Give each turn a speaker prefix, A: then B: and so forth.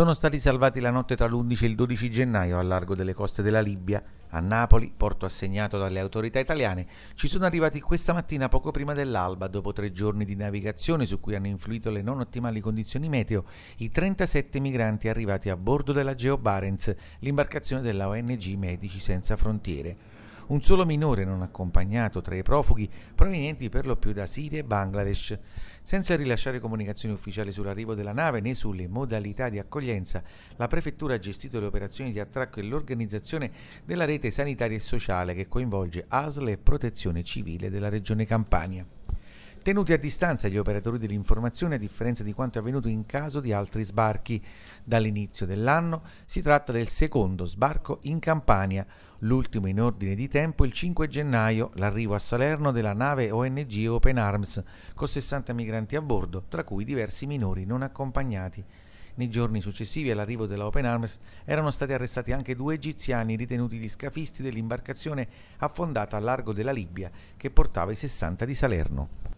A: sono stati salvati la notte tra l'11 e il 12 gennaio al largo delle coste della Libia, a Napoli, porto assegnato dalle autorità italiane. Ci sono arrivati questa mattina poco prima dell'alba, dopo tre giorni di navigazione su cui hanno influito le non ottimali condizioni meteo, i 37 migranti arrivati a bordo della Geo Barents, l'imbarcazione della ONG Medici Senza Frontiere un solo minore non accompagnato tra i profughi provenienti per lo più da Siria e Bangladesh, senza rilasciare comunicazioni ufficiali sull'arrivo della nave né sulle modalità di accoglienza. La prefettura ha gestito le operazioni di attracco e l'organizzazione della rete sanitaria e sociale che coinvolge ASL e Protezione Civile della Regione Campania tenuti a distanza gli operatori dell'informazione a differenza di quanto è avvenuto in caso di altri sbarchi. Dall'inizio dell'anno si tratta del secondo sbarco in Campania, l'ultimo in ordine di tempo il 5 gennaio, l'arrivo a Salerno della nave ONG Open Arms, con 60 migranti a bordo, tra cui diversi minori non accompagnati. Nei giorni successivi all'arrivo della Open Arms erano stati arrestati anche due egiziani ritenuti gli scafisti dell'imbarcazione affondata a largo della Libia che portava i 60 di Salerno.